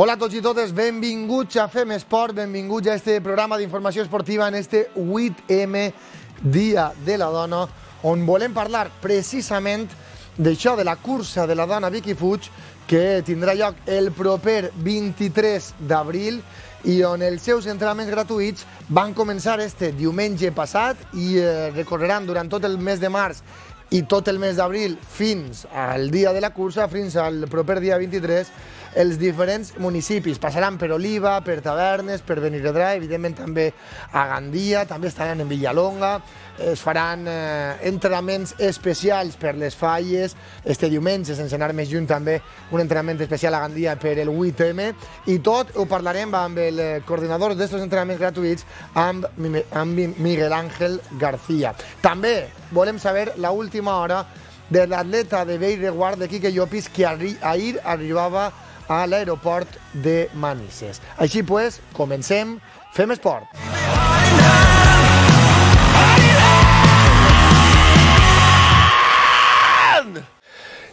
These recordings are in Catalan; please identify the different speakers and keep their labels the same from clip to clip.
Speaker 1: Hola a tots i totes, benvinguts a Fem Esport, benvinguts a este programa d'informació esportiva en este 8M Dia de la Dona, on volem parlar precisament d'això, de la cursa de la dona Vicky Fuig, que tindrà lloc el proper 23 d'abril i on els seus entrenaments gratuïts van començar este diumenge passat i eh, recorreran durant tot el mes de març i tot el mes d'abril fins al dia de la cursa, fins al proper dia 23, els diferents municipis. Passaran per Oliva, per Tavernes, per Benirredrà, evidentment també a Gandia, també estaran en Villalonga, es faran eh, entrenaments especials per les falles, este diumenge, sense anar més lluny, també un entrenament especial a Gandia per el 8M, i tot ho parlarem amb el eh, coordinador d'aquests entrenaments gratuïts, amb, amb Miguel Ángel García. També volem saber la última hora de l'atleta de Beirreguard de Quique Llopis, que ahir arribava a a l'aeroport de Manises. Així pues, comencem, fem esport.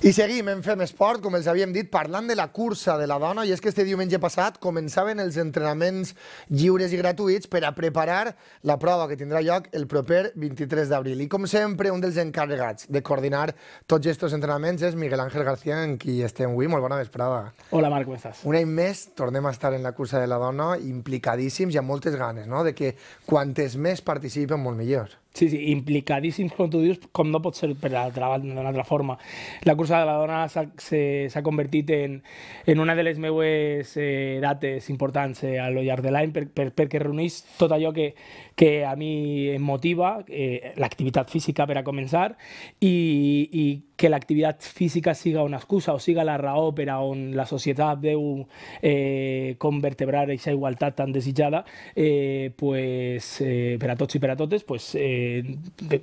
Speaker 1: I seguim en Fem Esport, com els havíem dit, parlant de la cursa de la dona, i és que este diumenge passat començaven els entrenaments lliures i gratuïts per a preparar la prova que tindrà lloc el proper 23 d'abril. I com sempre, un dels encarregats de coordinar tots aquests entrenaments és Miguel Ángel García, en qui estem avui. Molt bona vesprada. Hola, Marc, com estàs? Un any més tornem a estar en la cursa de la dona implicadíssims i amb moltes ganes, no?, de que
Speaker 2: quantes més participen, molt millor. Sí, sí, implicadíssims, com tu dius, com no pot ser per altra banda, d'una altra forma. La cursa de la dona s'ha convertit en, en una de les meues eh, dates importants eh, al llarg de l'any per, per, perquè reuneix tot allò que, que a mi em motiva, eh, l'activitat física per a començar, i, i que l'activitat física siga una excusa o siga la raó per a on la societat veu eh, com vertebrar aquesta igualtat tan desitjada, eh, pues, eh, per a tots i per a totes, pues, eh,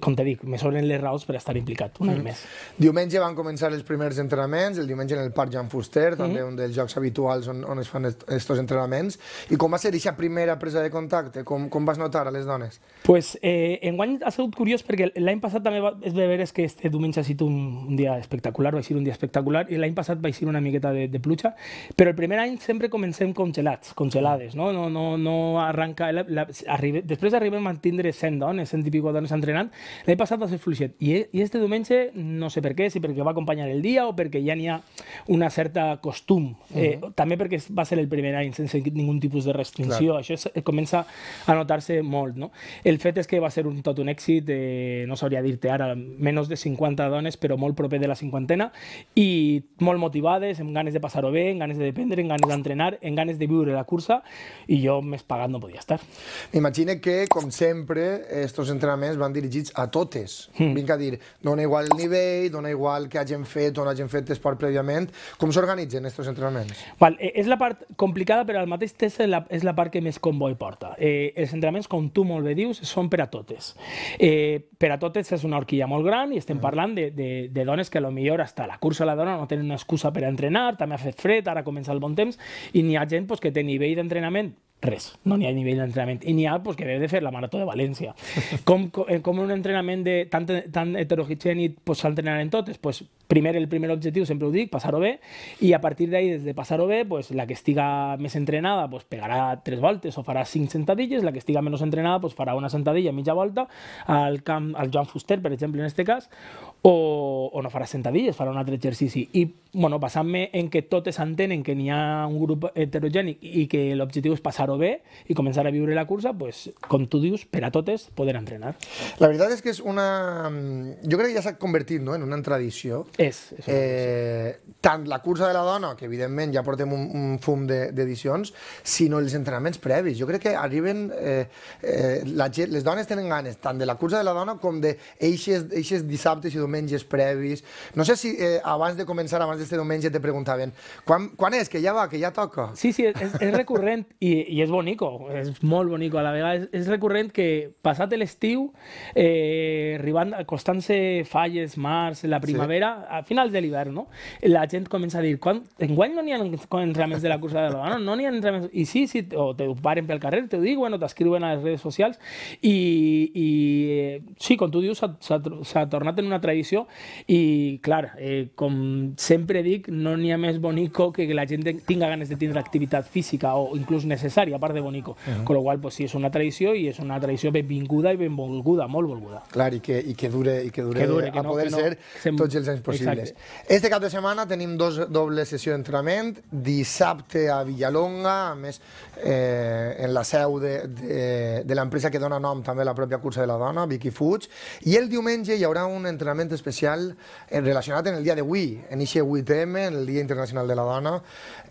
Speaker 2: com te dic, me sobren les raons per estar implicat un mm any més.
Speaker 1: Diumenge van començar els primers entrenaments, el diumenge en el Parc Jan Fuster, mm. també mm -hmm. un dels jocs habituals on, on es fan aquests entrenaments. I com va ser aquesta primera presa de contacte? Com, com vas notar a les dones?
Speaker 2: Pues, eh, guany ha sigut curiós perquè l'any passat també va, és de veres que este diumenge ha sigut un, un dia espectacular, vaig ser un dia espectacular, i l'any passat vaig ser una miqueta de, de pluja, però el primer any sempre comencem congelats, congelades, no? No, no, no arranca... La, la, arribe, després arribem a tindre 100 dones, 100 i pico dones entrenant, l'any passat va ser fluixet, i, i este diumenge, no sé per què, si perquè va acompanyar el dia o perquè ja n'hi ha una certa costum, eh, uh -huh. també perquè va ser el primer any sense ningú tipus de restricció, Clar. això es, eh, comença a notar-se molt, no? El fet és que va ser un, tot un èxit, eh, no sabria dir-te ara, menys de 50 dones, però molt molt proper de la cinquantena i molt motivades, amb ganes de passar-ho bé, amb ganes de dependre, amb ganes d'entrenar, amb ganes de viure la cursa i jo més pagat no podia estar. M'imagino que, com sempre, estos entrenaments
Speaker 1: van dirigits a totes. Mm. Vinc a dir, dona igual el nivell, dona
Speaker 2: igual que hagin fet o no hagin fet esport prèviament.
Speaker 1: Com s'organitzen estos entrenaments?
Speaker 2: Val, eh, és la part complicada, però al mateix temps és la, és la part que més convoi porta. Eh, els entrenaments, com tu molt bé dius, són per a totes. Eh, per a totes és una horquilla molt gran i estem mm. parlant de, de, de de dones que a lo millor hasta la cursa la dona no tenen una excusa per entrenar, també ha fet fred, ara comença el bon temps, i n'hi ha gent pues, que té nivell d'entrenament res. No n'hi ha nivell d'entrenament. I n'hi ha doncs, que ve de fer la marató de València. Com, eh, com un entrenament de, tan, tan heterogènic pues, s'entrenar en totes? Pues, primer, el primer objectiu, sempre ho dic, passar-ho bé, i a partir d'ahir, des de passar-ho bé, pues, la que estiga més entrenada pues, pegarà tres voltes o farà cinc sentadilles, la que estiga menys entrenada pues, farà una sentadilla mitja volta al camp, al Joan Fuster, per exemple, en aquest cas, o, o no farà sentadilles, farà un altre exercici. I bueno, passant me en que totes entenen que n'hi ha un grup heterogènic i que l'objectiu és passar preparar bé i començar a viure la cursa, pues, com tu dius, per a totes poder entrenar. La veritat és que és una...
Speaker 1: Jo mm, crec que ja s'ha convertit no? en una tradició. És. és una eh, tant la cursa de la dona, que evidentment ja portem un, un fum d'edicions, de, sinó els entrenaments previs. Jo crec que arriben... Eh, eh, la, les dones tenen ganes tant de la cursa de la dona com de eixes, eixes dissabtes i diumenges previs. No sé si eh, abans de començar, abans d'este diumenge, te preguntaven quan, quan és, que ja va, que ja
Speaker 2: toca? Sí, sí, és, és recurrent i, i és bonico, és molt bonico. A la vegada és, és recurrent que passat l'estiu, eh, arribant, acostant-se falles, març, la primavera, sí. a finals de l'hivern, no? la gent comença a dir, quan, enguany no n'hi ha entrenaments de la cursa de l'Havana, no n'hi ha entrenaments... I sí, sí, o te paren pel carrer, te ho diuen, o t'escriuen a les redes socials, i, i eh, sí, com tu dius, s'ha tornat en una tradició, i clar, eh, com sempre dic, no n'hi ha més bonico que la gent tinga ganes de tindre activitat física o inclús necessària i a part de bonico. Uh -huh. Con lo cual, pues sí, és una tradició i és una tradició ben vinguda i ben volguda, molt volguda.
Speaker 1: Clar, i que, i que dure, i que dure, que dure que a no, poder no, ser sem... tots els anys possibles. Exacte. Este cap de setmana tenim dos dobles sessió d'entrenament, dissabte a Villalonga, a més, eh, en la seu de, de, de l'empresa que dona nom també a la pròpia cursa de la dona, Vicky Fuig, i el diumenge hi haurà un entrenament especial eh, relacionat en el dia d'avui, en ixe 8M, en el Dia Internacional de la Dona.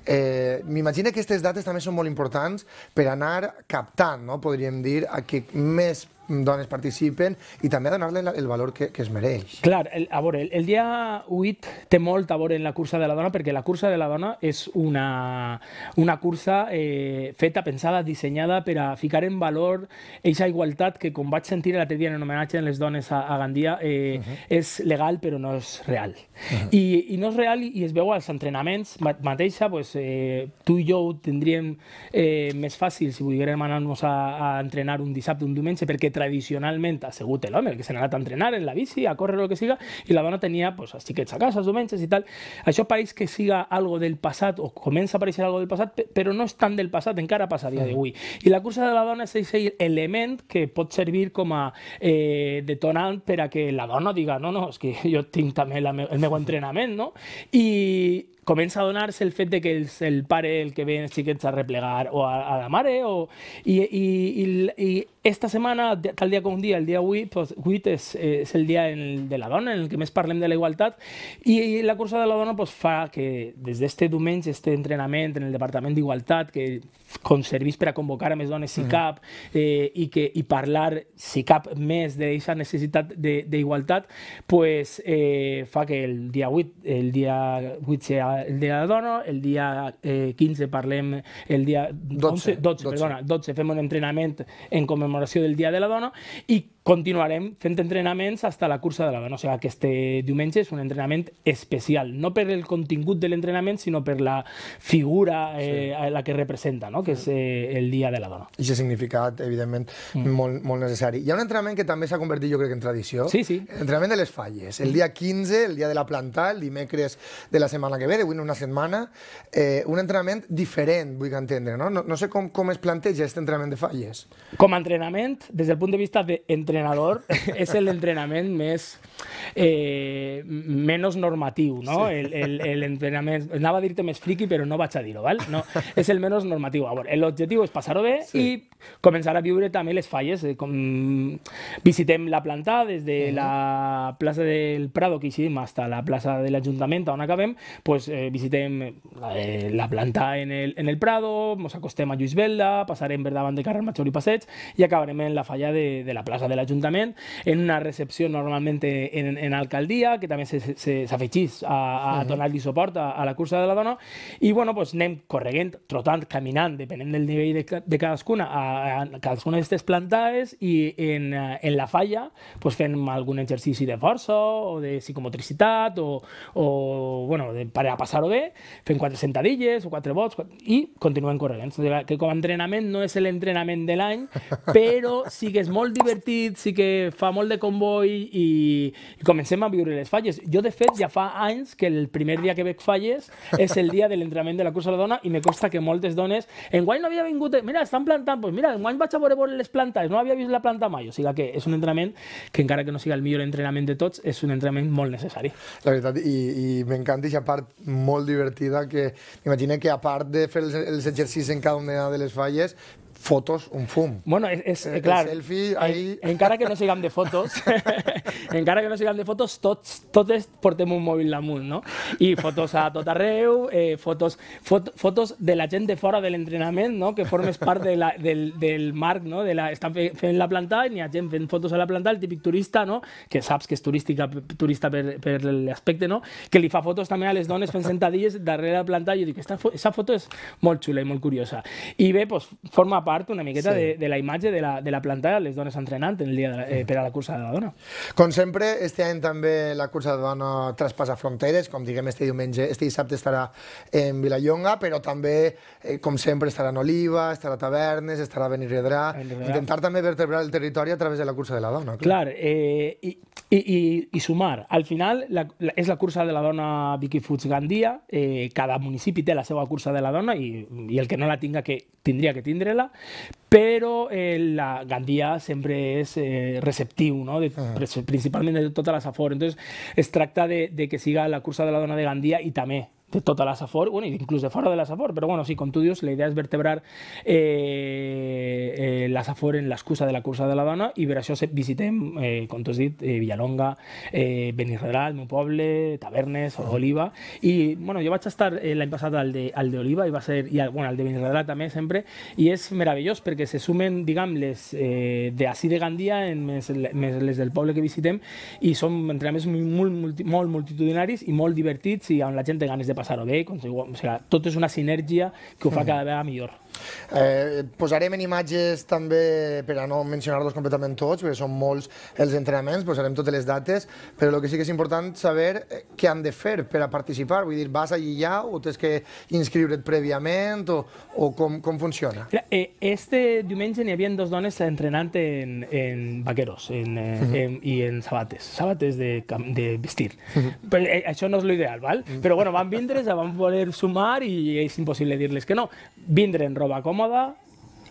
Speaker 1: Eh, M'imagino que aquestes dates també són molt importants per anar captant, no? podríem dir, a qui més dones participen i
Speaker 2: també a donar-li el valor que, que es mereix. Clar, el, a veure, el, el dia 8 té molt a veure en la cursa de la dona perquè la cursa de la dona és una, una cursa eh, feta, pensada, dissenyada per a ficar en valor aquesta igualtat que, com vaig sentir l'altre dia en un homenatge a les dones a, a Gandia, eh, uh -huh. és legal però no és real. Uh -huh. I, I no és real i es veu als entrenaments mateixa, pues, eh, tu i jo ho tindríem eh, més fàcil si volguérem anar-nos a, a entrenar un dissabte, un diumenge, perquè tradicionalment ha sigut l'home, que se n'ha anat a entrenar en la bici, a córrer o el que siga, i la dona tenia pues, els que a casa els diumenges i tal. Això pareix que siga algo del passat, o comença a aparèixer algo del passat, però no és tant del passat, encara passa a dia d'avui. I la cursa de la dona és aquest element que pot servir com a eh, detonant per a que la dona diga no, no, és que jo tinc també la me el meu entrenament, no? I comença a donar-se el fet de que és el pare el que ve els xiquets a replegar o a, a la mare o... I, i, i, i esta setmana, tal dia com un dia, el dia 8, pues, 8 és, és el dia en, de la dona, en el que més parlem de la igualtat, i, i la cursa de la dona pues, fa que des d'este diumenge, este entrenament en el Departament d'Igualtat, que com servís per a convocar a més dones si mm. cap eh, i, que, i parlar si cap més d'aquesta necessitat d'igualtat, pues, eh, fa que el dia 8, el dia 8 sea el dia de la dona, el dia eh, 15 parlem el dia 12, 12, 12. perdona, 12 fem un entrenament en commemoració del dia de la dona i continuarem fent entrenaments hasta la cursa de la dona. O sigui, aquest eh, diumenge és un entrenament especial, no per el contingut de l'entrenament, sinó per la figura eh, sí. la que representa, no? que és eh, el Dia de la Dona.
Speaker 1: I ha significat, evidentment, mm. molt, molt necessari. Hi ha un entrenament que també s'ha convertit, jo crec, en tradició. Sí, sí. L'entrenament de les falles. El mm. dia 15, el dia de la planta, el dimecres de la setmana que ve, de en una setmana, eh, un entrenament diferent, vull entendre, no? No, no sé com, com es planteja aquest entrenament de falles. Com a entrenament, des del
Speaker 2: punt de vista d'entrenament, entrenador és l'entrenament més eh, menys normatiu, no? Sí. L'entrenament... Anava a dir-te més friqui, però no vaig a dir-ho, val? No, és el menys normatiu. L'objectiu és passar-ho bé sí. i començar a viure també les falles. Eh, com visitem la planta des de uh -huh. la plaça del Prado, que eixim, fins a la plaça de l'Ajuntament, on acabem, pues, eh, visitem la, eh, la planta en el, en el Prado, ens acostem a Lluís Velda, passarem per davant de carrer Major i Passeig i acabarem en la falla de, de la plaça de l'Ajuntament, en una recepció normalment en, en alcaldia, que també s'afegís a, a mhm. donar-li suport a, a la cursa de la dona, i bueno, pues, anem corregent, trotant, caminant, depenent del nivell de, de cadascuna, a, a cadascuna d'aquestes plantades, i en, eh, en la falla pues, fent algun exercici de força o de psicomotricitat o, o bueno, de, per a passar-ho bé, fent quatre sentadilles o quatre vots, i continuem corregents. que com a entrenament no és l'entrenament de l'any, però sí que és molt divertit, Madrid sí que fa molt de convoi i, i comencem a viure les falles. Jo, de fet, ja fa anys que el primer dia que veig falles és el dia de l'entrenament de la cursa de la dona i me costa que moltes dones... En guany no havia vingut... Eh, mira, estan plantant... Pues mira, guany vaig a veure, veure les plantes, no havia vist la planta mai. O sigui que és un entrenament que encara que no sigui el millor entrenament de tots, és un entrenament molt necessari. La veritat, i, i m'encanta aquesta part
Speaker 1: molt divertida que Imagina que a part de fer els, els exercicis en cada una de les falles, fotos un fum.
Speaker 2: Bueno, és, és eh, el, clar, el selfie, eh, ahí... en, encara que no siguem de fotos, encara que no siguem de fotos, tots, totes portem un mòbil damunt, no? I fotos a tot arreu, eh, fotos, fot, fotos de la gent de fora de l'entrenament, no? Que formes part de la, del, del marc, no? De la, estan fent la planta i hi ha gent fent fotos a la planta, el típic turista, no? Que saps que és turística, turista per, per l'aspecte, no? Que li fa fotos també a les dones fent sentadilles darrere la planta i jo dic, aquesta, fo aquesta foto és molt xula i molt curiosa. I bé, pues, forma part part una miqueta sí. de, de la imatge de la, de la planta de les dones entrenant el dia de la, eh, per a la cursa de la dona. Com sempre, este any també la cursa de dona
Speaker 1: traspassa fronteres, com diguem este diumenge, este dissabte estarà en Vilallonga, però també, eh, com sempre, estarà en Oliva, estarà a Tavernes, estarà a Benirredrà, intentar també vertebrar el territori a través de la cursa de la dona. Clar, clar
Speaker 2: eh, i, i, i, i sumar. Al final la, la, és la cursa de la dona Vicky Foods Gandia, eh, cada municipi té la seva cursa de la dona i, i el que no la tinga que tindria que tindre-la, però eh, la Gandia sempre és eh, receptiu, no? de, uh -huh. principalment de totes les afores. Entonces, es tracta de, de que siga la cursa de la dona de Gandia i també de tota la Safor, bueno, inclús de fora de la Safor, però bueno, sí, com tu dius, la idea és vertebrar eh, eh, la Safor en l'excusa de la cursa de la dona i per això visitem, eh, com tu has dit, eh, Villalonga, eh, Benirredal, el meu poble, Tavernes, Oliva, i bueno, jo vaig estar eh, l'any passat al de, al de Oliva i va ser, i al, bueno, al de Benirredal també sempre, i és meravellós perquè se sumen, diguem, les eh, de així de Gandia, en més, més les del poble que visitem, i són entrenaments molt, molt, molt multitudinaris i molt divertits i on la gent té ganes de passar-ho bé, o sigui, tot és una sinergia que ho fa mm. cada vegada millor. Eh, posarem en imatges també, per a no mencionar-los
Speaker 1: completament tots, perquè són molts els entrenaments, posarem totes les dates, però el que sí que és important saber eh, què han de fer per a participar, vull dir, vas allí ja o tens que inscriure't prèviament o, o com, com funciona?
Speaker 2: Mira, eh, este diumenge n'hi havia dos dones entrenant en, en vaqueros en, eh, uh mhm. -huh. en, i en sabates, sabates de, de vestir. Uh mhm. -huh. però, eh, això no és l'ideal, val? Uh mhm. -huh. però bueno, van vindre Ya van a poder sumar y es imposible decirles que no. Vindren roba cómoda,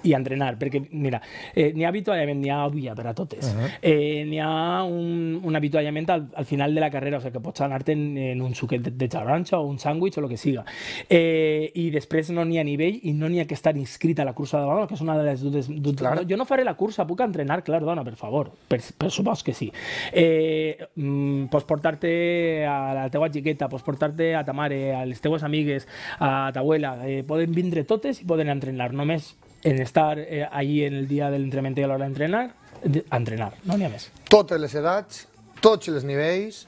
Speaker 2: i entrenar, perquè, mira, eh, n'hi ha avituallament, n'hi ha òbvia per a totes. Uh -huh. eh, n'hi ha un, un avituallament al, al final de la carrera, o sigui, que pots anar-te en, en un suquet de, de xarranxa o un sàndwich o el que siga. Eh, I després no n'hi ha nivell i no n'hi ha que estar inscrit a la cursa de dona, que és una de les dues... dues claro. Jo no faré la cursa, puc entrenar, clar, dona, per favor, per, per supos que sí. Eh, mm, pots portar-te a la teua xiqueta, pots portar-te a ta mare, a les teues amigues, a ta abuela, eh, poden vindre totes i poden entrenar, només en estar eh, allí en el dia de l'entrenament i a l'hora d'entrenar, a entrenar, no n'hi ha més.
Speaker 1: Totes les edats, tots els nivells,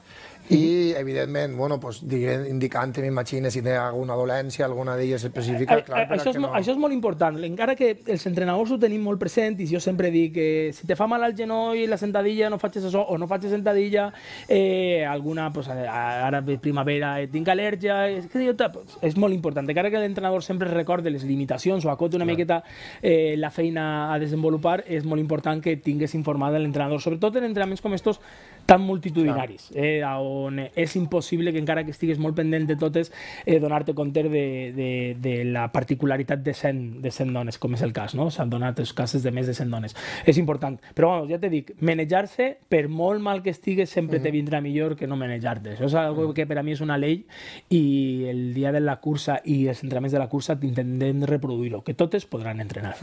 Speaker 1: i evidentment, bueno, pues, diguem, indicant, m'imagino, si té alguna dolència, alguna d'elles específica, eh, eh, clar, per això,
Speaker 2: és, no... això és molt important, encara que els entrenadors ho tenim molt present i jo sempre dic que eh, si te fa mal el genoll la sentadilla no facis això o no facis sentadilla, eh, alguna, pues, ara primavera eh, tinc al·lèrgia, és, que jo, pues, és molt important, encara que l'entrenador sempre recorde les limitacions o acoti una clar. miqueta eh, la feina a desenvolupar, és molt important que tingues informada l'entrenador, sobretot en entrenaments com estos tan multitudinaris, eh, on és impossible que encara que estigues molt pendent de totes eh, donar-te compte de, de, de la particularitat de 100, de 100 dones, com és el cas, no? S'han donat els cases de més de 100 dones. És important. Però, bueno, ja te dic, manejar-se, per molt mal que estigues, sempre mm -hmm. te vindrà millor que no manejar-te. Això és una cosa que per a mi és una llei i el dia de la cursa i els entrenaments de la cursa intentem reproduir-ho, que totes podran entrenar.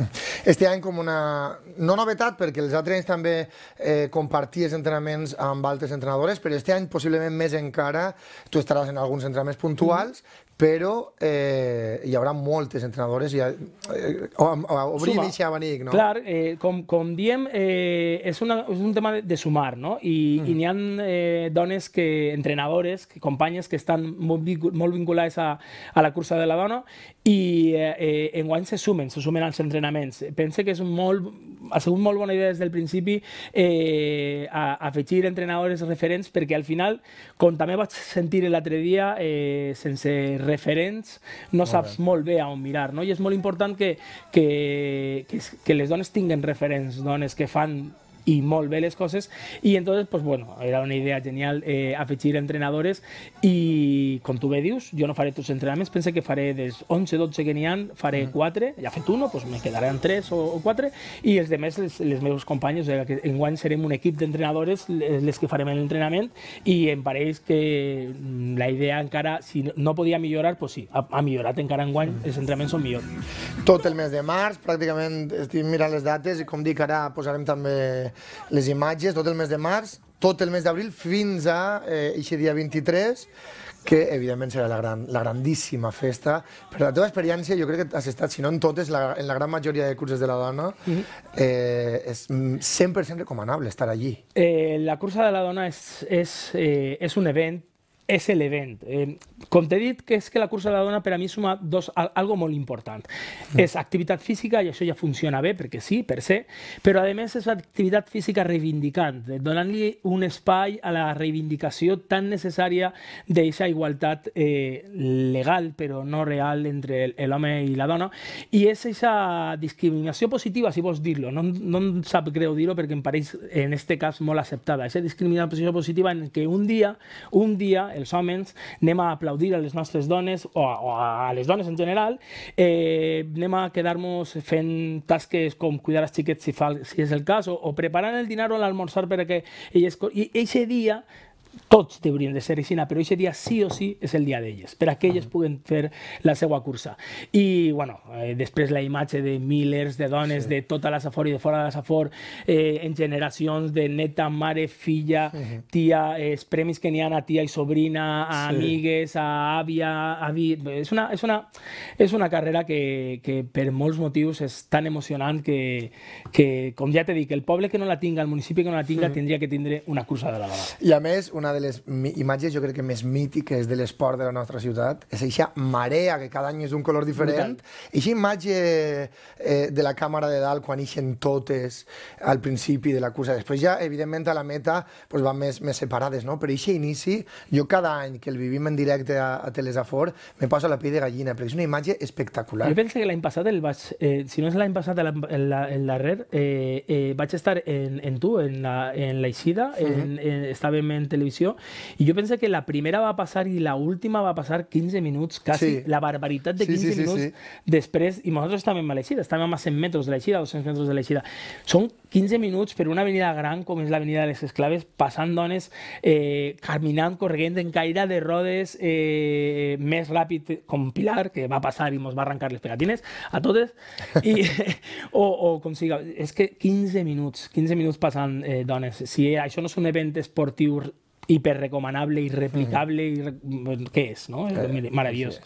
Speaker 1: Este any com una... no novetat, perquè els altres també eh, comparties entrenaments amb amb altres entrenadores, però este any possiblement més encara, tu estaràs en alguns entrenaments puntuals, mm però eh, hi haurà moltes entrenadores, i eh, eh obrir i deixar abanic, no? Clar,
Speaker 2: eh, com, com diem, eh, és, una, és un tema de, de sumar, no? I, mm. -hmm. i n'hi ha eh, dones, que, entrenadores, que, companyes que estan molt, molt vinculades a, a la cursa de la dona i eh, eh en guany se sumen, se sumen als entrenaments. Pense que és un molt, ha sigut molt bona idea des del principi eh, a, a afegir entrenadores referents perquè al final, com també vaig sentir l'altre dia, eh, sense res referents no molt saps bé. molt bé a on mirar, no? I és molt important que, que, que, que les dones tinguen referents, dones que fan i molt bé les coses i entonces, pues bueno, era una idea genial eh, afegir entrenadores i com tu bé dius, jo no faré tots els entrenaments, pense que faré dels 11-12 que n'hi ha, faré 4, ja fet uno, pues me quedaran 3 o, o 4 i els de més, les, les meus companys, eh, que guany serem un equip d'entrenadores les que farem l'entrenament i em pareix que mm, la idea encara, si no podia millorar, pues sí, ha, ha millorat encara enguany, els entrenaments són millors.
Speaker 1: Tot el mes de març, pràcticament estic mirant les dates i com dic, ara posarem també les imatges tot el mes de març, tot el mes d'abril, fins a eh, eixe dia 23, que evidentment serà la, gran, la grandíssima festa. Per la teva experiència, jo crec que has estat, si no en totes, la, en la gran majoria de curses de la dona, mm -hmm. eh, és 100%
Speaker 2: recomanable estar allí. Eh, la cursa de la dona és, és, eh, és un event és l'event. Eh, com t'he dit, que és que la cursa de la dona per a mi suma dos, algo molt important. Mm. És activitat física, i això ja funciona bé, perquè sí, per se, però a més és activitat física reivindicant, eh, donant-li un espai a la reivindicació tan necessària d'aquesta igualtat eh, legal, però no real, entre l'home i la dona, i és aquesta discriminació positiva, si vols dir-lo, no, no em sap greu dir-ho perquè em pareix, en aquest cas, molt acceptada, aquesta discriminació positiva en què un dia, un dia, els homes, anem a aplaudir a les nostres dones o a, o a les dones en general, eh, anem a quedar-nos fent tasques com cuidar els xiquets si, fa, si és el cas, o, o preparant el dinar o l'almorzar perquè ells, I aquest dia tots deurien de ser aixina, però aquest dia sí o sí és el dia d'elles, per a que elles puguen fer la seva cursa. I, bueno, eh, després la imatge de milers de dones sí. de tota la Safor i de fora de la Safor, eh, en generacions de neta, mare, filla, uh -huh. tia, eh, els premis que n'hi ha a tia i sobrina, a sí. amigues, a àvia, vi... És una, és una, és una carrera que, que per molts motius és tan emocionant que, que, com ja t'he dit, el poble que no la tinga, el municipi que no la tinga, sí. tindria que tindre una cursa de la vegada.
Speaker 1: I a més, una una de les imatges, jo crec que més mítiques de l'esport de la nostra ciutat, és aquesta marea, que cada any és d'un color diferent. aquesta imatge eh, de la càmera de dalt, quan ixen totes al principi de la cursa. Després ja, evidentment, a la meta pues, van més, més separades, no? Però aquest inici, jo cada any que el vivim en directe a, a Telesafor, me posa la pell de gallina, perquè és una imatge espectacular. Jo
Speaker 2: penso que l'any passat, el vaig, eh, si no és l'any passat, el, el darrer, eh, eh, vaig estar en, en tu, en la, en l'eixida, uh -huh. en, en, estàvem en televisió televisió, i jo penso que la primera va passar i la última va passar 15 minuts, quasi, sí. la barbaritat de 15 sí, sí, sí, minuts sí. després, i nosaltres també a l'eixida, estàvem a 100 metres de l'eixida, 200 metres de l'eixida. Són 15 minuts per una avenida gran com és l'avenida de les Esclaves, passant dones, eh, caminant, corregent en caire de rodes, eh, més ràpid com Pilar, que va passar i mos va arrencar les pegatines, a totes, i, o, o com siga, és que 15 minuts, 15 minuts passant eh, dones. Si això no és un event esportiu hiperrecomanable, irreplicable, mm, ¿qué es? ¿no? Eh, maravilloso.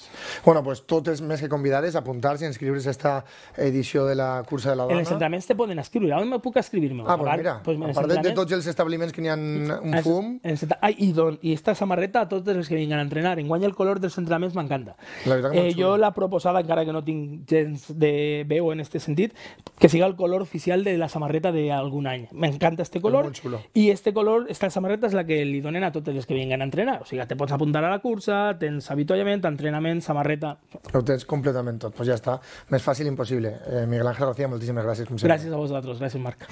Speaker 1: Bueno, pues todos este los meses que convidades a apuntar y a esta edición de la cursa de la dona. En el entrenaments
Speaker 2: te pueden inscribir
Speaker 1: ahora me puedo escribirme. Ah, pues mira, pues de tots
Speaker 2: els establiments que n'hi un fum... esta samarreta a todos los que vengan a entrenar. en guanya el color dels entrenaments m'encanta. encanta jo eh, la proposada, cara que no tengo gens de veu en este sentido que siga el color oficial de la samarreta de año me encanta este color. y este color, esta samarreta es la que el donen a totes les que vinguen a entrenar. O sigui, te pots apuntar a la cursa, tens avituallament, entrenament, samarreta... Ho tens completament tot, pues ja està. Més fàcil impossible. Eh, Miguel Ángel García, moltíssimes gràcies. Com sempre. gràcies a vosaltres, gràcies Marc.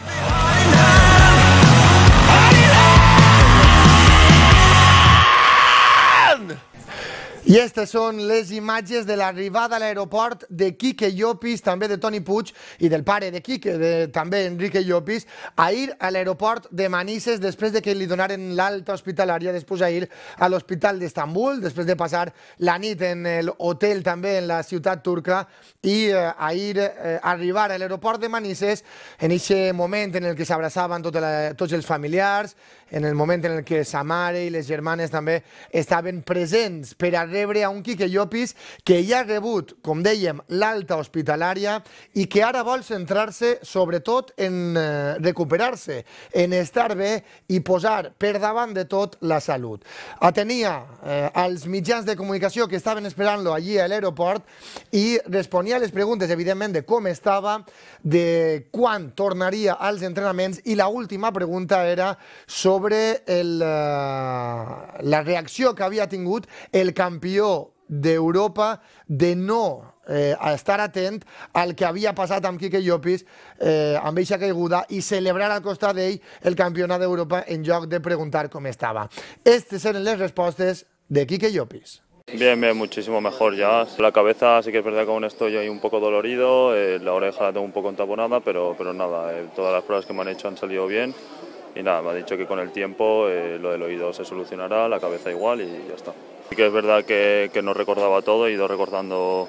Speaker 1: I aquestes són les imatges de l'arribada a l'aeroport de Quique Llopis, també de Toni Puig i del pare de Quique, de, també Enrique Llopis, ahir a l'aeroport de Manises després de que li donaren l'alta hospitalària, després ahir a l'Hospital d'Estambul, després de passar la nit en l'hotel també en la ciutat turca i eh, ahir eh, arribar a l'aeroport de Manises en aquest moment en el que s'abraçaven tot tots els familiars, en el moment en el que sa mare i les germanes també estaven presents per arribar rebre a un Quique Llopis que ja ha rebut, com dèiem, l'alta hospitalària i que ara vol centrar-se sobretot en eh, recuperar-se, en estar bé i posar per davant de tot la salut. Atenia eh, als mitjans de comunicació que estaven esperant-lo allí a l'aeroport i responia a les preguntes, evidentment, de com estava, de quan tornaria als entrenaments i la última pregunta era sobre el, eh, la reacció que havia tingut el campionat de Europa de no eh, estar atent al que había pasado a Quique Llopis eh, amb eixa caiguda i celebrar al costat él el de Europa en jog de preguntar cómo estaba. Estas eren las respuestas de Quique Llopis.
Speaker 2: Bien, bien, muchísimo mejor ya. La cabeza sí que es verdad que aún estoy ahí un poco dolorido, eh, la oreja la tengo un poco entaponada, pero, pero nada, eh, todas las pruebas que me han hecho han salido bien y nada, me ha dicho que con el tiempo lo del oído se solucionará, la cabeza igual y ya está. Sí que es verdad que, no recordaba todo, he ido recordando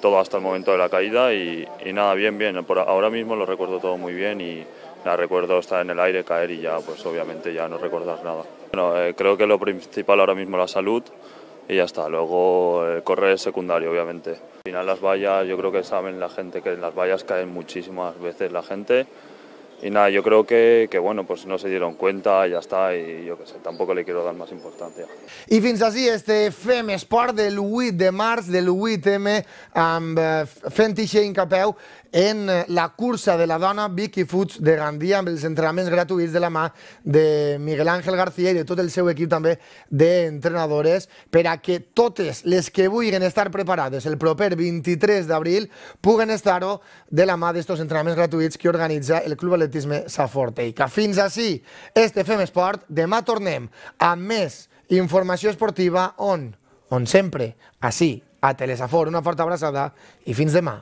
Speaker 2: todo hasta el momento de la caída y, nada, bien, bien. Por ahora mismo lo recuerdo todo muy bien y la recuerdo estar en el aire, caer y ya, pues obviamente ya no recordar nada. Bueno, eh, creo que lo principal ahora mismo la salud y ya está. Luego eh, correr es secundario, obviamente. Al final las vallas, yo creo que saben la gente que en las vallas caen muchísimas veces la gente y nada, yo creo que, que, bueno, pues no se dieron cuenta, ya está, y yo qué sé, tampoco le quiero dar más importancia.
Speaker 1: I fins així este Fem Esport del 8 de març, del 8M, amb eh, fent ixent capeu en la cursa de la dona Vicky Foods de Gandia, amb els entrenaments gratuïts de la mà de Miguel Ángel García i de tot el seu equip també d'entrenadores, per a que totes les que vulguin estar preparades el proper 23 d'abril puguen estar-ho de la mà d'estos entrenaments gratuïts que organitza el Club Atlétic l'atletisme eh? que Fins així, este Fem Esport. Demà tornem amb més informació esportiva on? On sempre, així, a Telesafor. Una forta abraçada i fins demà.